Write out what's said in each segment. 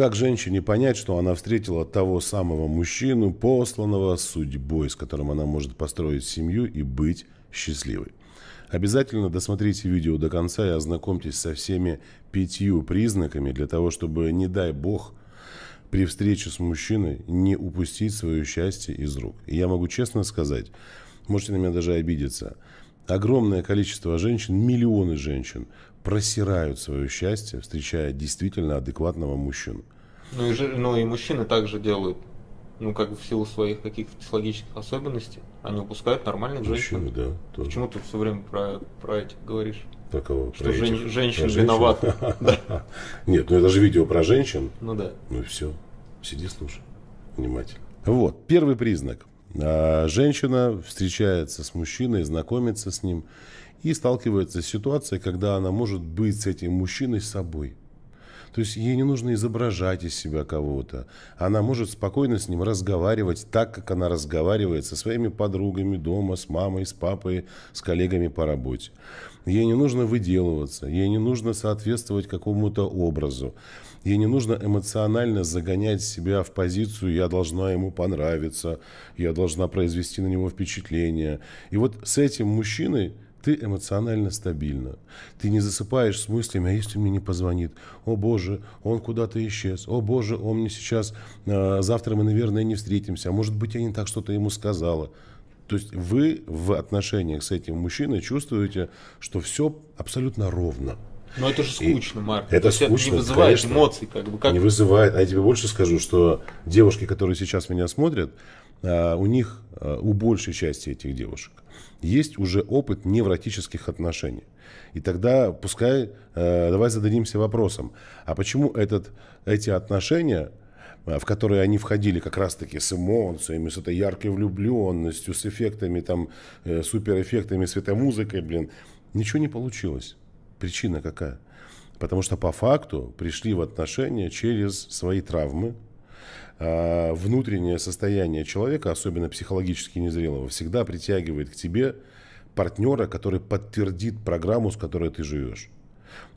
Как женщине понять, что она встретила того самого мужчину, посланного судьбой, с которым она может построить семью и быть счастливой? Обязательно досмотрите видео до конца и ознакомьтесь со всеми пятью признаками для того, чтобы, не дай бог, при встрече с мужчиной не упустить свое счастье из рук. И я могу честно сказать, можете на меня даже обидеться – огромное количество женщин, миллионы женщин просирают свое счастье, встречая действительно адекватного мужчину. Ну и, ну и мужчины также делают, ну как бы в силу своих каких-то психологических особенностей, они упускают нормальных женщин. Мужчины, да. Тоже. Почему ты все время про, про этих говоришь? Про кого? Что про жен, этих? женщины про виноваты. Нет, ну это же видео про женщин. Ну да. Ну и все. Сиди, слушай. Внимательно. Вот, первый признак. А женщина встречается с мужчиной, знакомится с ним и сталкивается с ситуацией, когда она может быть с этим мужчиной собой. То есть ей не нужно изображать из себя кого-то. Она может спокойно с ним разговаривать так, как она разговаривает со своими подругами дома, с мамой, с папой, с коллегами по работе. Ей не нужно выделываться, ей не нужно соответствовать какому-то образу. Ей не нужно эмоционально загонять себя в позицию «я должна ему понравиться», «я должна произвести на него впечатление». И вот с этим мужчиной ты эмоционально стабильна. Ты не засыпаешь с мыслями, а если мне не позвонит? О боже, он куда-то исчез. О боже, он мне сейчас... Э, завтра мы, наверное, не встретимся. А может быть, я не так что-то ему сказала. То есть вы в отношениях с этим мужчиной чувствуете, что все абсолютно ровно. Но это же скучно, Марк. Это То скучно, это не вызывает конечно, эмоций, как бы. Как... Не вызывает. А я тебе больше скажу, что девушки, которые сейчас меня смотрят, а, у них, а, у большей части этих девушек, есть уже опыт невротических отношений. И тогда пускай, а, давай зададимся вопросом, а почему этот, эти отношения в которые они входили как раз-таки с эмоциями, с этой яркой влюбленностью, с эффектами, там, э, суперэффектами, светомузыкой, блин, ничего не получилось. Причина какая? Потому что по факту пришли в отношения через свои травмы, а, внутреннее состояние человека, особенно психологически незрелого, всегда притягивает к тебе партнера, который подтвердит программу, с которой ты живешь.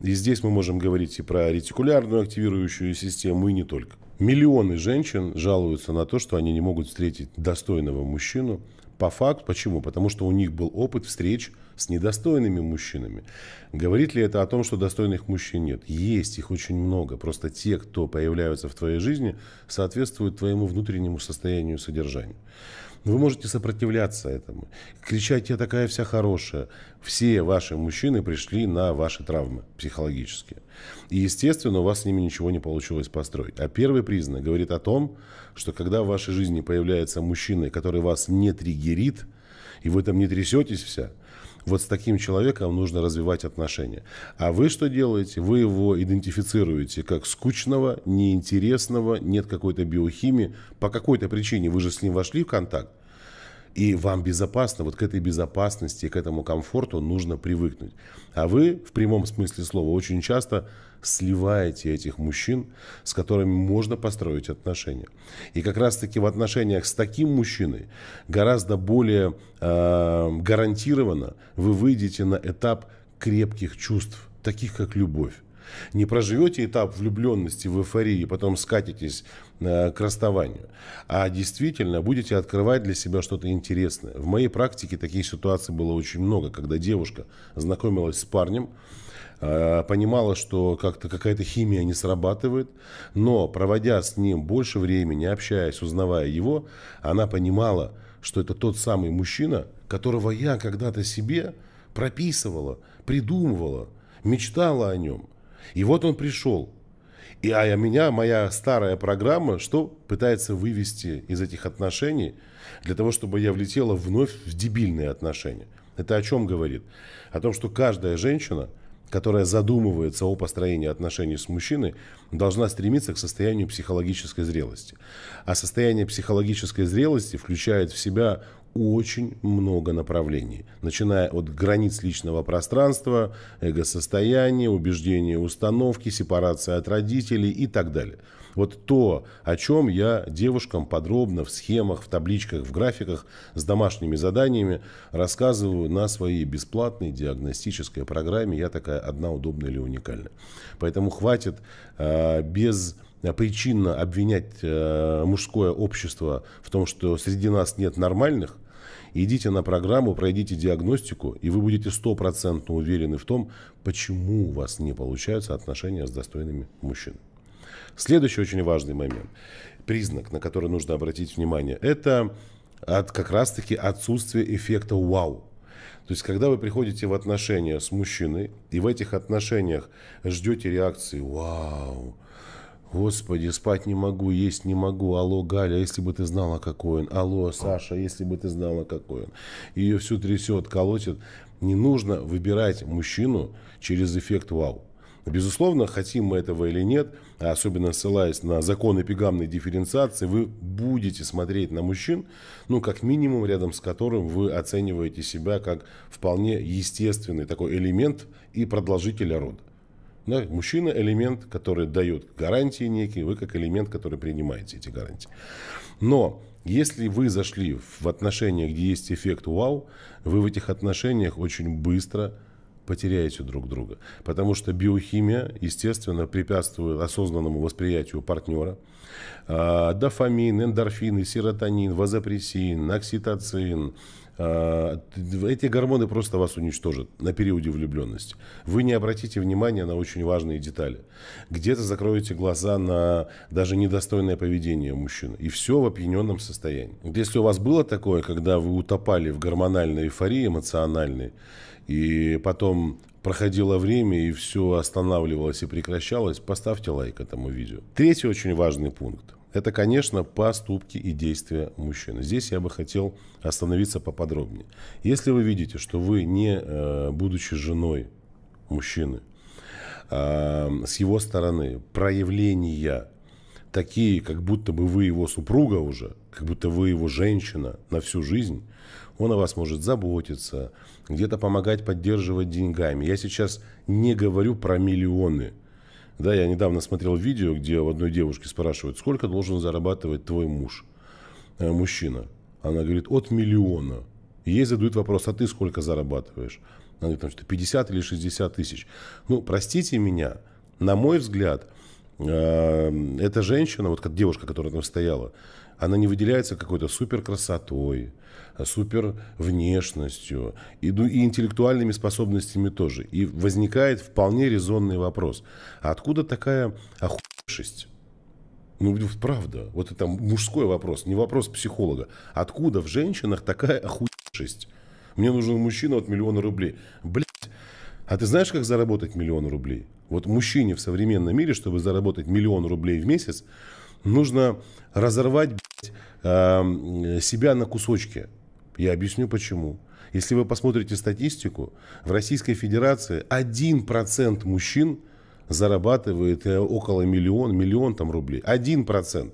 И здесь мы можем говорить и про ретикулярную активирующую систему, и не только. Миллионы женщин жалуются на то, что они не могут встретить достойного мужчину по факту. Почему? Потому что у них был опыт встреч с недостойными мужчинами. Говорит ли это о том, что достойных мужчин нет? Есть, их очень много. Просто те, кто появляются в твоей жизни, соответствуют твоему внутреннему состоянию и содержанию. Вы можете сопротивляться этому, кричать «я такая вся хорошая». Все ваши мужчины пришли на ваши травмы психологические. И, естественно, у вас с ними ничего не получилось построить. А первый признак говорит о том, что когда в вашей жизни появляется мужчина, который вас не триггерит, и вы там не трясетесь вся – вот с таким человеком нужно развивать отношения. А вы что делаете? Вы его идентифицируете как скучного, неинтересного, нет какой-то биохимии. По какой-то причине вы же с ним вошли в контакт и вам безопасно, вот к этой безопасности, к этому комфорту нужно привыкнуть. А вы, в прямом смысле слова, очень часто сливаете этих мужчин, с которыми можно построить отношения. И как раз-таки в отношениях с таким мужчиной гораздо более э, гарантированно вы выйдете на этап крепких чувств, таких как любовь. Не проживете этап влюбленности в эйфории, потом скатитесь э, к расставанию, а действительно будете открывать для себя что-то интересное. В моей практике таких ситуаций было очень много, когда девушка знакомилась с парнем, э, понимала, что как-то какая-то химия не срабатывает, но проводя с ним больше времени, общаясь, узнавая его, она понимала, что это тот самый мужчина, которого я когда-то себе прописывала, придумывала, мечтала о нем. И вот он пришел. И а я меня, моя старая программа, что пытается вывести из этих отношений, для того, чтобы я влетела вновь в дебильные отношения. Это о чем говорит? О том, что каждая женщина, которая задумывается о построении отношений с мужчиной, должна стремиться к состоянию психологической зрелости. А состояние психологической зрелости включает в себя очень много направлений, начиная от границ личного пространства, эго-состояния, убеждения установки, сепарации от родителей и так далее. Вот то, о чем я девушкам подробно в схемах, в табличках, в графиках с домашними заданиями рассказываю на своей бесплатной диагностической программе. Я такая одна удобная или уникальная. Поэтому хватит э, без а, причинно обвинять э, мужское общество в том, что среди нас нет нормальных, Идите на программу, пройдите диагностику, и вы будете стопроцентно уверены в том, почему у вас не получаются отношения с достойными мужчинами. Следующий очень важный момент, признак, на который нужно обратить внимание, это от, как раз-таки отсутствие эффекта «вау». То есть, когда вы приходите в отношения с мужчиной, и в этих отношениях ждете реакции «Вау!», Господи, спать не могу, есть не могу. Алло, Галя, а если бы ты знала, какой он. Алло, Саша, а если бы ты знала, какой он. Ее все трясет, колотит. Не нужно выбирать мужчину через эффект вау. Безусловно, хотим мы этого или нет, а особенно ссылаясь на закон эпигамной дифференциации, вы будете смотреть на мужчин, ну, как минимум, рядом с которым вы оцениваете себя как вполне естественный такой элемент и продолжителя рода. Да, мужчина – элемент, который дает гарантии некие, вы как элемент, который принимаете эти гарантии. Но если вы зашли в отношения, где есть эффект вау, вы в этих отношениях очень быстро потеряете друг друга. Потому что биохимия, естественно, препятствует осознанному восприятию партнера. А, дофамин, эндорфины, серотонин, вазопрессин, окситоцин – а, эти гормоны просто вас уничтожат на периоде влюбленности. Вы не обратите внимания на очень важные детали. Где-то закроете глаза на даже недостойное поведение мужчины. И все в опьяненном состоянии. если у вас было такое, когда вы утопали в гормональной эйфории эмоциональной, и потом проходило время и все останавливалось и прекращалось, поставьте лайк этому видео. Третий очень важный пункт – это, конечно, поступки и действия мужчины. Здесь я бы хотел остановиться поподробнее. Если вы видите, что вы не, э, будучи женой мужчины, а, с его стороны проявления такие, как будто бы вы его супруга уже, как будто вы его женщина на всю жизнь, он о вас может заботиться, где-то помогать, поддерживать деньгами. Я сейчас не говорю про миллионы – да, я недавно смотрел видео, где у одной девушки спрашивают, сколько должен зарабатывать твой муж, э, мужчина. Она говорит, от миллиона. ей задают вопрос, а ты сколько зарабатываешь? Она говорит, там что 50 или 60 тысяч. Ну, простите меня, на мой взгляд, э, эта женщина, вот как девушка, которая там стояла, она не выделяется какой-то супер красотой, а супер внешностью и, и интеллектуальными способностями тоже. И возникает вполне резонный вопрос. А откуда такая охуевшесть? Ну, правда. Вот это мужской вопрос, не вопрос психолога. Откуда в женщинах такая охуевшесть? Мне нужен мужчина от миллиона рублей. Блять, а ты знаешь, как заработать миллион рублей? Вот мужчине в современном мире, чтобы заработать миллион рублей в месяц, нужно разорвать э, себя на кусочки. Я объясню почему. Если вы посмотрите статистику, в Российской Федерации 1% мужчин зарабатывает э, около миллион, миллион там рублей. 1%.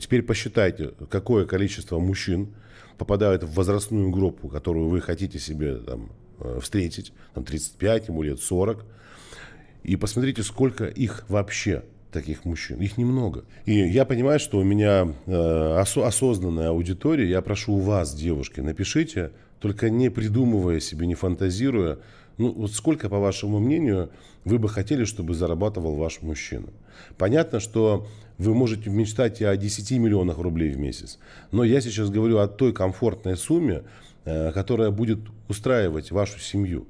Теперь посчитайте, какое количество мужчин попадают в возрастную группу, которую вы хотите себе там, э, встретить, там 35 ему лет, 40, и посмотрите, сколько их вообще – таких мужчин. Их немного. И я понимаю, что у меня э, ос- осознанная аудитория. Я прошу у вас, девушки, напишите, только не придумывая себе, не фантазируя, ну, вот сколько, по вашему мнению, вы бы хотели, чтобы зарабатывал ваш мужчина? Понятно, что вы можете мечтать о 10 миллионах рублей в месяц, но я сейчас говорю о той комфортной сумме, э, которая будет устраивать вашу семью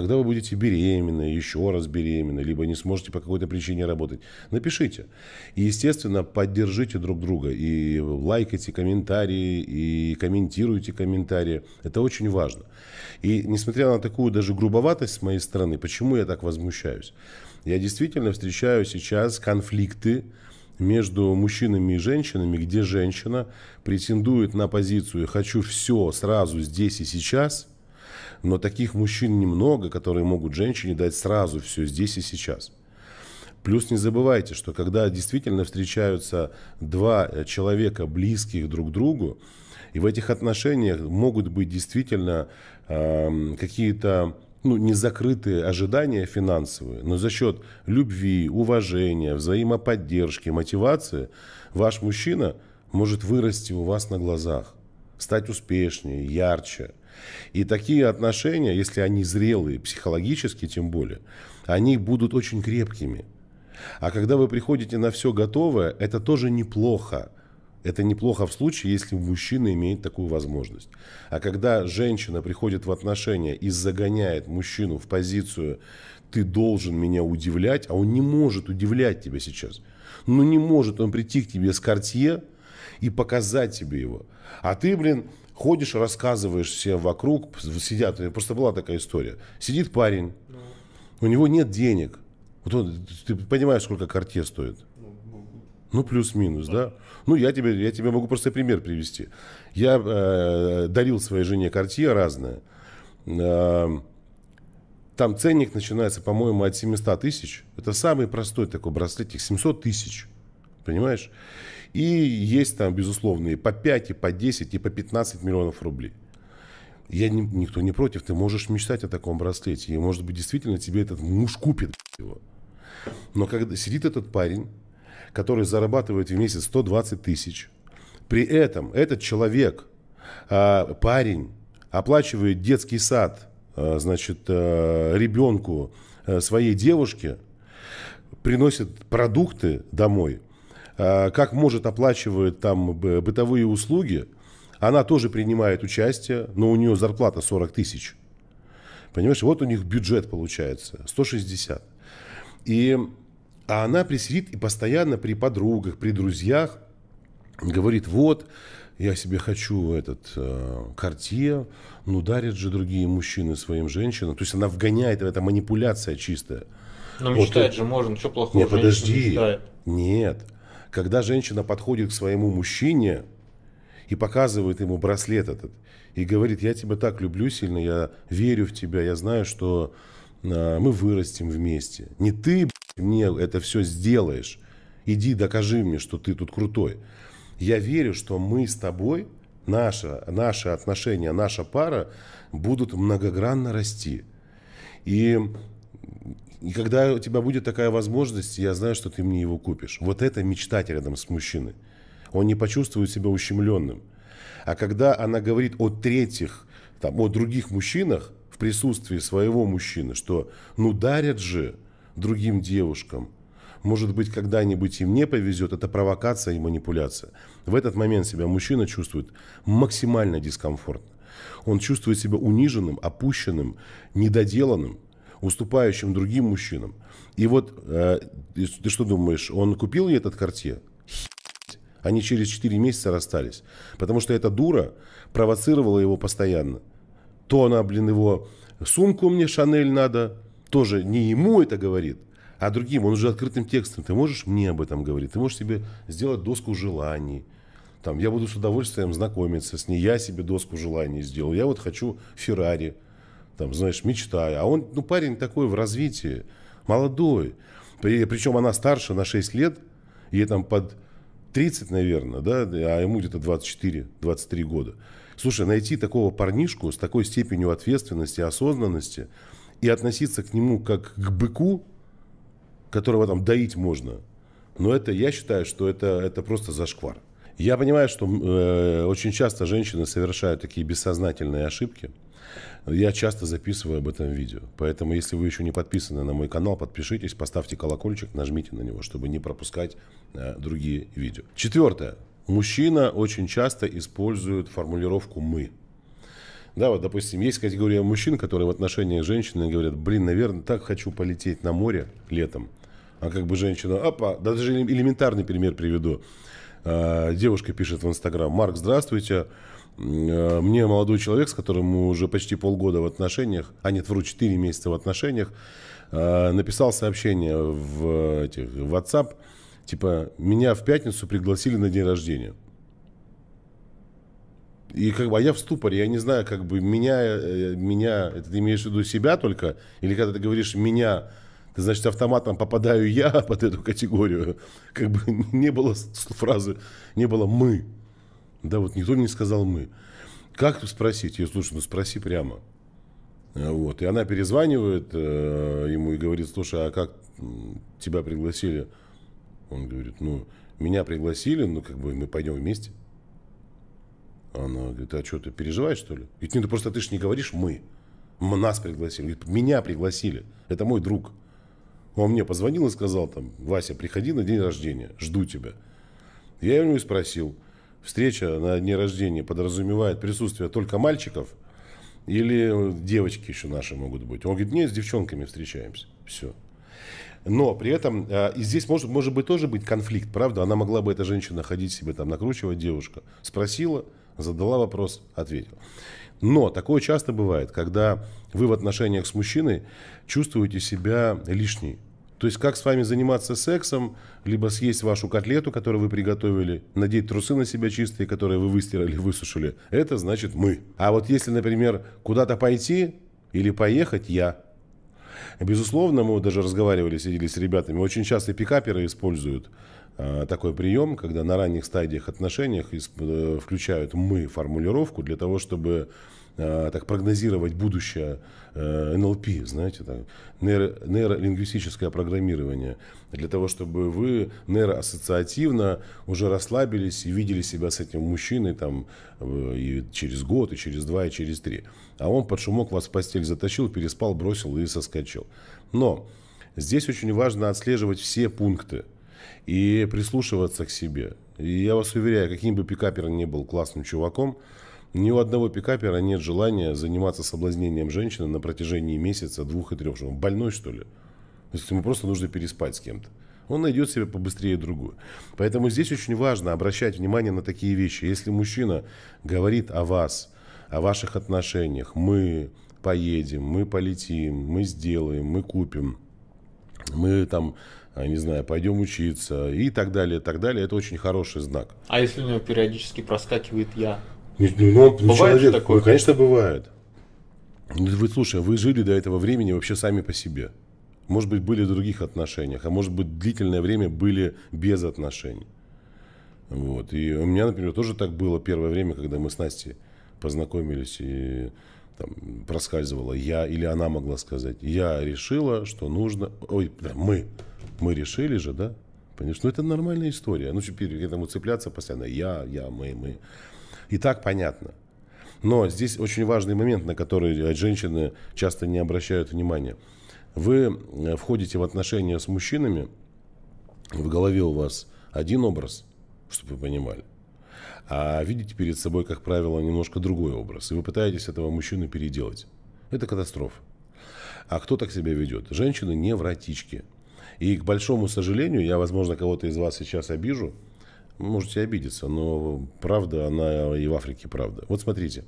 когда вы будете беременны, еще раз беременны, либо не сможете по какой-то причине работать, напишите. И, естественно, поддержите друг друга. И лайкайте комментарии, и комментируйте комментарии. Это очень важно. И несмотря на такую даже грубоватость с моей стороны, почему я так возмущаюсь? Я действительно встречаю сейчас конфликты между мужчинами и женщинами, где женщина претендует на позицию «хочу все сразу здесь и сейчас», но таких мужчин немного, которые могут женщине дать сразу все здесь и сейчас. Плюс не забывайте, что когда действительно встречаются два э, человека близких друг к другу, и в этих отношениях могут быть действительно э, какие-то ну, не закрытые ожидания финансовые, но за счет любви, уважения, взаимоподдержки, мотивации ваш мужчина может вырасти у вас на глазах, стать успешнее, ярче – и такие отношения, если они зрелые, психологически тем более, они будут очень крепкими. А когда вы приходите на все готовое, это тоже неплохо. Это неплохо в случае, если мужчина имеет такую возможность. А когда женщина приходит в отношения и загоняет мужчину в позицию «ты должен меня удивлять», а он не может удивлять тебя сейчас. Ну не может он прийти к тебе с кортье и показать тебе его. А ты, блин, ходишь, рассказываешь всем вокруг, сидят, просто была такая история. Сидит парень, ну. у него нет денег. Вот он, ты понимаешь, сколько карте стоит? Ну, плюс-минус, да. да. Ну, я тебе, я тебе могу просто пример привести. Я э, дарил своей жене карте разное. Э, эм, там ценник начинается, по-моему, от 700 тысяч. Это самый простой такой браслетик, 700 тысяч. Понимаешь? И есть там, безусловные по 5, и по 10, и по 15 миллионов рублей. Я не, никто не против, ты можешь мечтать о таком браслете. И, может быть, действительно тебе этот муж купит его. Но когда сидит этот парень, который зарабатывает в месяц 120 тысяч, при этом этот человек, а, парень, оплачивает детский сад, а, значит, а, ребенку своей девушке, приносит продукты домой – а, как может оплачивает там э, бытовые услуги. Она тоже принимает участие, но у нее зарплата 40 тысяч. Понимаешь, вот у них бюджет получается 160. И а она присидит и постоянно при подругах, при друзьях говорит, вот, я себе хочу этот э, карте, ну дарят же другие мужчины своим женщинам. То есть она вгоняет, это манипуляция чистая. Но ну, мечтает вот, же можно, что плохого? Нет, подожди. Мечтает. Нет когда женщина подходит к своему мужчине и показывает ему браслет этот, и говорит, я тебя так люблю сильно, я верю в тебя, я знаю, что э, мы вырастем вместе. Не ты мне это все сделаешь. Иди, докажи мне, что ты тут крутой. Я верю, что мы с тобой, наши, наши отношения, наша пара будут многогранно расти. И и когда у тебя будет такая возможность, я знаю, что ты мне его купишь. Вот это мечтать рядом с мужчиной. Он не почувствует себя ущемленным. А когда она говорит о третьих, там, о других мужчинах в присутствии своего мужчины, что ну дарят же другим девушкам, может быть, когда-нибудь и мне повезет, это провокация и манипуляция. В этот момент себя мужчина чувствует максимально дискомфортно. Он чувствует себя униженным, опущенным, недоделанным, уступающим другим мужчинам. И вот э, ты что думаешь, он купил ей этот карте? Они через 4 месяца расстались. Потому что эта дура провоцировала его постоянно. То она, блин, его сумку мне Шанель надо, тоже не ему это говорит, а другим. Он уже открытым текстом. Ты можешь мне об этом говорить? Ты можешь себе сделать доску желаний. Там, я буду с удовольствием знакомиться с ней. Я себе доску желаний сделал. Я вот хочу Феррари там, знаешь, мечтая. А он, ну, парень такой в развитии, молодой. При, причем она старше на 6 лет, ей там под 30, наверное, да, а ему где-то 24-23 года. Слушай, найти такого парнишку с такой степенью ответственности, осознанности и относиться к нему как к быку, которого там доить можно, но ну, это, я считаю, что это, это просто зашквар. Я понимаю, что э, очень часто женщины совершают такие бессознательные ошибки. Я часто записываю об этом видео. Поэтому, если вы еще не подписаны на мой канал, подпишитесь, поставьте колокольчик, нажмите на него, чтобы не пропускать э, другие видео. Четвертое. Мужчина очень часто использует формулировку «мы». Да, вот, допустим, есть категория мужчин, которые в отношении женщины говорят, блин, наверное, так хочу полететь на море летом. А как бы женщина, опа, даже элементарный пример приведу. Э, девушка пишет в Инстаграм, Марк, здравствуйте. Э, мне молодой человек, с которым мы уже почти полгода в отношениях, а нет, вру, 4 месяца в отношениях, э, написал сообщение в, этих, в WhatsApp, типа, меня в пятницу пригласили на день рождения. И как бы, а я в ступоре, я не знаю, как бы меня, меня, это ты имеешь в виду себя только, или когда ты говоришь меня ты значит, автоматом попадаю я под эту категорию. Как бы не было фразы, не было «мы». Да, вот никто не сказал «мы». Как спросить? Я слушаю, ну спроси прямо. А, вот. И она перезванивает э, ему и говорит, слушай, а как тебя пригласили? Он говорит, ну, меня пригласили, ну, как бы мы пойдем вместе. Она говорит, а что, ты переживаешь, что ли? Ведь ну, ты просто ты же не говоришь «мы». Нас пригласили. Говорит, меня пригласили. Это мой друг. Он мне позвонил и сказал там, Вася, приходи на день рождения, жду тебя. Я его и спросил, встреча на дне рождения подразумевает присутствие только мальчиков или девочки еще наши могут быть? Он говорит, нет, с девчонками встречаемся. Все. Но при этом э, и здесь может, может быть тоже быть конфликт, правда? Она могла бы, эта женщина, ходить себе там, накручивать девушка. Спросила, задала вопрос, ответила. Но такое часто бывает, когда вы в отношениях с мужчиной чувствуете себя лишней. То есть как с вами заниматься сексом, либо съесть вашу котлету, которую вы приготовили, надеть трусы на себя чистые, которые вы выстирали, высушили. Это значит мы. А вот если, например, куда-то пойти или поехать я, Безусловно, мы даже разговаривали, сидели с ребятами, очень часто пикаперы используют Э, такой прием, когда на ранних стадиях отношений э, включают «мы» формулировку для того, чтобы э, так прогнозировать будущее НЛП, знаете, так, нейролингвистическое программирование, для того, чтобы вы нейроассоциативно уже расслабились и видели себя с этим мужчиной там и через год, и через два, и через три. А он под шумок вас в постель затащил, переспал, бросил и соскочил. Но здесь очень важно отслеживать все пункты – и прислушиваться к себе. И я вас уверяю, каким бы пикапер ни был классным чуваком, ни у одного пикапера нет желания заниматься соблазнением женщины на протяжении месяца, двух и трех. Что он больной, что ли? То есть ему просто нужно переспать с кем-то. Он найдет себе побыстрее другую. Поэтому здесь очень важно обращать внимание на такие вещи. Если мужчина говорит о вас, о ваших отношениях, мы поедем, мы полетим, мы сделаем, мы купим, мы там а, не знаю, пойдем учиться и так далее, и так далее. Это очень хороший знак. А если у него периодически проскакивает я? Ну, ну, ну, ну бывает человек, ну, такое? Ну, конечно, бывает. Вы, слушай, вы жили до этого времени вообще сами по себе. Может быть, были в других отношениях, а может быть, длительное время были без отношений. Вот. И у меня, например, тоже так было первое время, когда мы с Настей познакомились и там, проскальзывала я или она могла сказать, я решила, что нужно, ой, мы, мы решили же, да, понимаешь, ну это нормальная история, ну теперь к этому цепляться постоянно, я, я, мы, мы, и так понятно. Но здесь очень важный момент, на который э, женщины часто не обращают внимания. Вы э, входите в отношения с мужчинами, в голове у вас один образ, чтобы вы понимали, а видите перед собой, как правило, немножко другой образ, и вы пытаетесь этого мужчину переделать. Это катастрофа. А кто так себя ведет? Женщины не вратички. И, к большому сожалению, я, возможно, кого-то из вас сейчас обижу, можете обидеться, но правда, она и в Африке правда. Вот смотрите,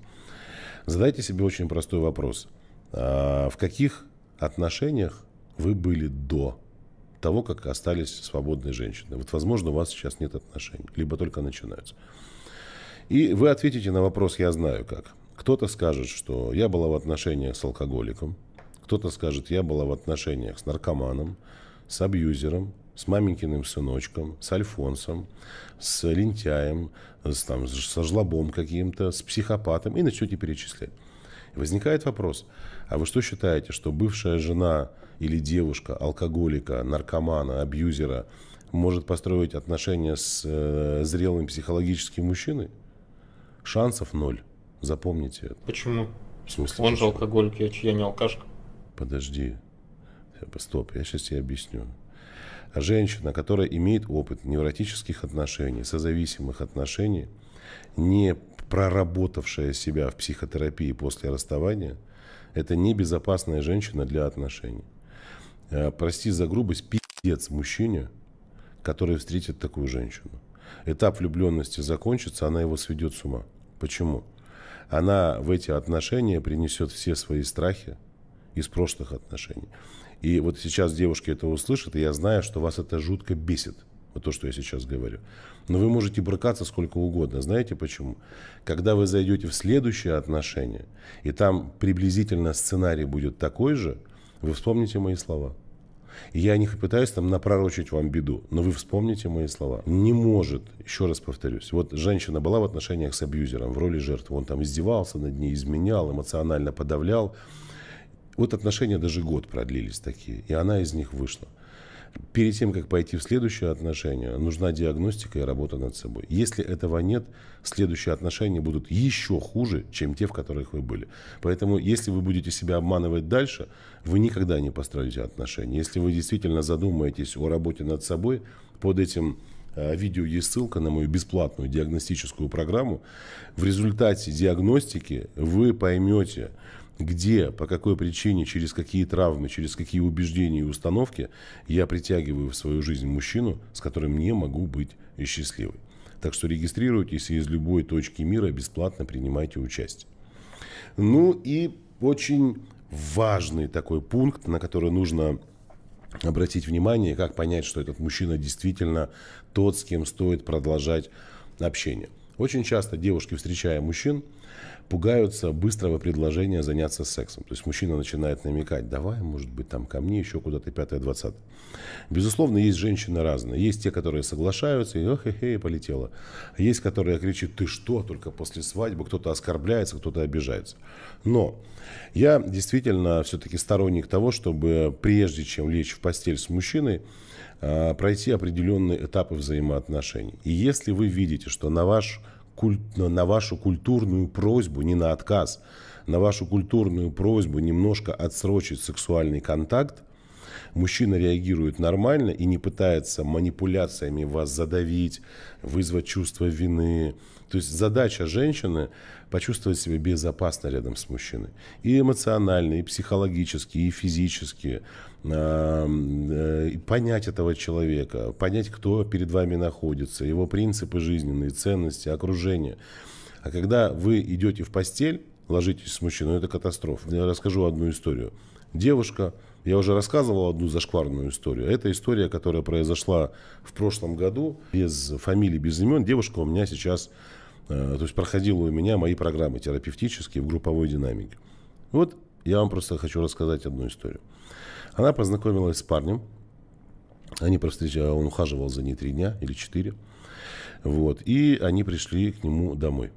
задайте себе очень простой вопрос. А в каких отношениях вы были до того, как остались свободной женщиной Вот, возможно, у вас сейчас нет отношений, либо только начинаются. И вы ответите на вопрос «я знаю как». Кто-то скажет, что я была в отношениях с алкоголиком, кто-то скажет, я была в отношениях с наркоманом, с абьюзером, с маменькиным сыночком, с Альфонсом, с лентяем, с, там, со жлобом каким-то, с психопатом, и начнете перечислять. И возникает вопрос, а вы что считаете, что бывшая жена или девушка алкоголика, наркомана, абьюзера может построить отношения с э, зрелым психологическим мужчиной? Шансов ноль. Запомните это. Почему? В смысле? Он же алкоголик, я, я не алкашка. Подожди. Стоп, я сейчас тебе объясню. Женщина, которая имеет опыт невротических отношений, созависимых отношений, не проработавшая себя в психотерапии после расставания, это небезопасная женщина для отношений. Э, прости за грубость, пиздец мужчине, который встретит такую женщину этап влюбленности закончится, она его сведет с ума. Почему? Она в эти отношения принесет все свои страхи из прошлых отношений. И вот сейчас девушки это услышат, и я знаю, что вас это жутко бесит. Вот то, что я сейчас говорю. Но вы можете брыкаться сколько угодно. Знаете почему? Когда вы зайдете в следующее отношение, и там приблизительно сценарий будет такой же, вы вспомните мои слова – я не пытаюсь там напророчить вам беду, но вы вспомните мои слова. Не может, еще раз повторюсь, вот женщина была в отношениях с абьюзером в роли жертвы, он там издевался над ней, изменял, эмоционально подавлял. Вот отношения даже год продлились такие, и она из них вышла перед тем, как пойти в следующее отношение, нужна диагностика и работа над собой. Если этого нет, следующие отношения будут еще хуже, чем те, в которых вы были. Поэтому, если вы будете себя обманывать дальше, вы никогда не построите отношения. Если вы действительно задумаетесь о работе над собой, под этим э, видео есть ссылка на мою бесплатную диагностическую программу. В результате диагностики вы поймете, где, по какой причине, через какие травмы, через какие убеждения и установки я притягиваю в свою жизнь мужчину, с которым не могу быть счастливой. Так что регистрируйтесь и из любой точки мира бесплатно принимайте участие. Ну и очень важный такой пункт, на который нужно обратить внимание, как понять, что этот мужчина действительно тот, с кем стоит продолжать общение – очень часто девушки, встречая мужчин, пугаются быстрого предложения заняться сексом. То есть мужчина начинает намекать, давай, может быть, там ко мне, еще куда-то, пятое, двадцатое. Безусловно, есть женщины разные. Есть те, которые соглашаются, и ох, хе, полетело. Есть, которые кричат, ты что, только после свадьбы кто-то оскорбляется, кто-то обижается. Но я действительно все-таки сторонник того, чтобы прежде чем лечь в постель с мужчиной, а, пройти определенные этапы взаимоотношений. И если вы видите, что на, ваш, куль, на вашу культурную просьбу, не на отказ, на вашу культурную просьбу немножко отсрочить сексуальный контакт, мужчина реагирует нормально и не пытается манипуляциями вас задавить, вызвать чувство вины, то есть задача женщины почувствовать себя безопасно рядом с мужчиной. И эмоционально, и психологически, и физически. Э, и понять этого человека, понять, кто перед вами находится, его принципы жизненные, ценности, окружение. А когда вы идете в постель, ложитесь с мужчиной, это катастрофа. Я расскажу одну историю. Девушка, я уже рассказывал одну зашкварную историю. Это история, которая произошла в прошлом году без фамилии, без имен. Девушка у меня сейчас Э, то есть проходила у меня мои программы терапевтические в групповой динамике. Вот я вам просто хочу рассказать одну историю. Она познакомилась с парнем, они провстречали, он ухаживал за ней три дня или четыре, вот, и они пришли к нему домой.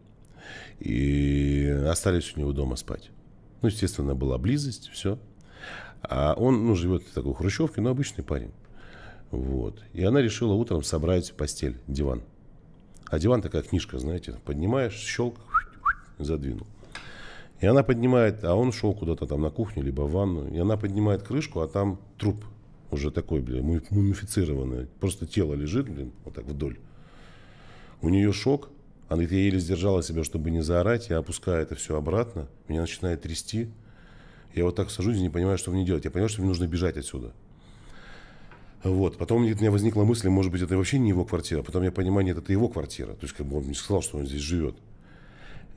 И остались у него дома спать. Ну, естественно, была близость, все. А он, ну, живет в такой хрущевке, но обычный парень. Вот. И она решила утром собрать постель, диван – а диван такая книжка, знаете, поднимаешь, щелк, задвинул. И она поднимает, а он шел куда-то там на кухню, либо в ванну. И она поднимает крышку, а там труп уже такой, блин, мумифицированный, Просто тело лежит, блин, вот так вдоль. У нее шок. Она говорит, я еле сдержала себя, чтобы не заорать. Я опускаю это все обратно. Меня начинает трясти. Я вот так сажусь и не понимаю, что мне делать. Я понимаю, что мне нужно бежать отсюда. Вот. Потом у меня возникла мысль, может быть, это вообще не его квартира. Потом я понимаю, нет, это его квартира. То есть, как бы он не сказал, что он здесь живет.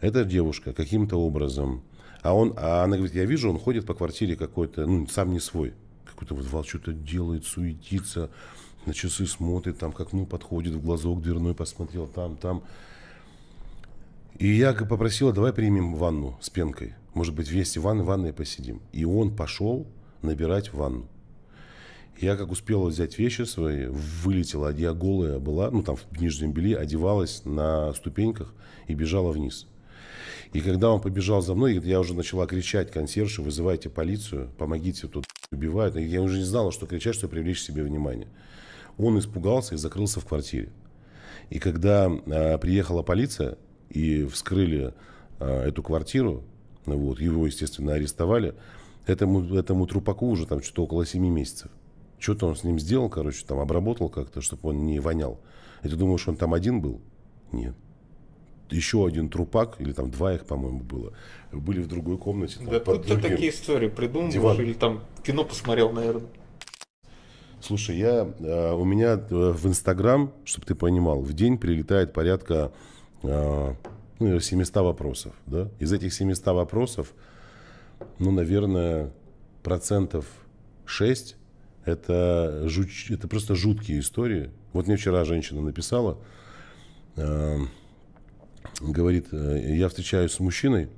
Эта девушка каким-то образом... А, он, а она говорит, я вижу, он ходит по квартире какой-то, ну, сам не свой. Какой-то вот что-то делает, суетится, на часы смотрит, там как ну подходит, в глазок дверной посмотрел, там, там. И я попросила, давай примем ванну с пенкой. Может быть, вместе в ванной, ванной посидим. И он пошел набирать ванну. Я как успела взять вещи свои, вылетела, а я голая была, ну там в нижнем белье, одевалась на ступеньках и бежала вниз. И когда он побежал за мной, я уже начала кричать консьержу, вызывайте полицию, помогите, тут убивают. И я уже не знала, что кричать, что привлечь себе внимание. Он испугался и закрылся в квартире. И когда э, приехала полиция и вскрыли э, эту квартиру, вот, его, естественно, арестовали, этому, этому трупаку уже там что-то около 7 месяцев. Что-то он с ним сделал, короче, там обработал как-то, чтобы он не вонял. И ты думаешь, он там один был? Нет. Еще один трупак, или там два их, по-моему, было, были в другой комнате. Там, да тут ты такие истории придумываешь, диван. или там кино посмотрел, наверное. Слушай, я, э, у меня э, в Инстаграм, чтобы ты понимал, в день прилетает порядка э, ну, 700 вопросов. Да? Из этих 700 вопросов, ну, наверное, процентов 6 это, жуч... это просто жуткие истории. Вот мне вчера женщина написала, эм, говорит, э, я встречаюсь с мужчиной,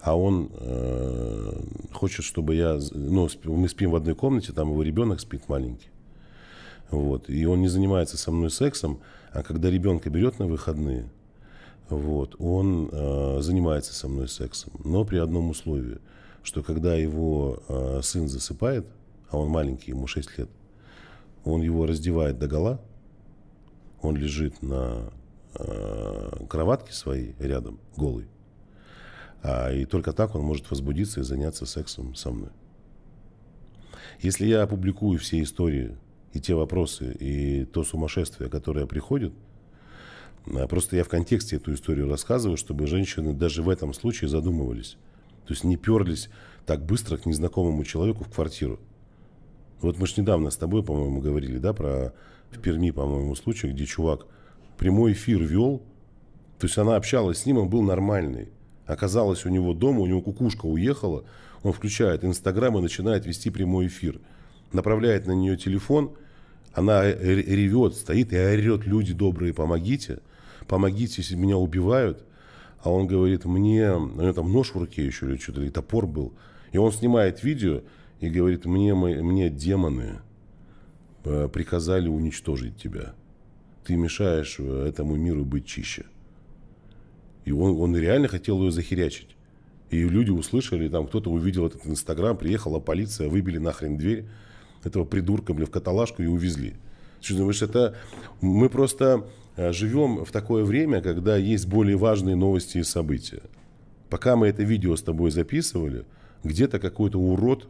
а он э, хочет, чтобы я, ну, мы спим в одной комнате, там его ребенок спит маленький. Вот. И он не занимается со мной сексом, а когда ребенка берет на выходные, вот, он э, занимается со мной сексом, но при одном условии, что когда его э, сын засыпает, а он маленький, ему 6 лет. Он его раздевает до гола, он лежит на э, кроватке своей рядом, голый. А, и только так он может возбудиться и заняться сексом со мной. Если я опубликую все истории и те вопросы, и то сумасшествие, которое приходит, э, просто я в контексте эту историю рассказываю, чтобы женщины даже в этом случае задумывались. То есть не перлись так быстро к незнакомому человеку в квартиру. Вот мы же недавно с тобой, по-моему, говорили, да, про в Перми, по-моему, случай, где чувак прямой эфир вел, то есть она общалась с ним, он был нормальный. Оказалось, у него дома, у него кукушка уехала, он включает Инстаграм и начинает вести прямой эфир. Направляет на нее телефон, она ревет, стоит и орет, люди добрые, помогите, помогите, если меня убивают. А он говорит, мне, у него там нож в руке еще или что-то, или топор был. И он снимает видео, и говорит, мне, мне демоны э, приказали уничтожить тебя. Ты мешаешь э, этому миру быть чище. И он, он реально хотел ее захерячить. И люди услышали, там кто-то увидел этот инстаграм, приехала полиция, выбили нахрен дверь этого придурка, бля, в каталажку и увезли. Что думаешь, это... Мы просто э, живем в такое время, когда есть более важные новости и события. Пока мы это видео с тобой записывали, где-то какой-то урод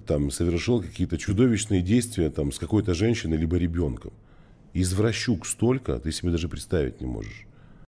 там совершил какие-то чудовищные действия там с какой-то женщиной либо ребенком. Извращук столько, а ты себе даже представить не можешь.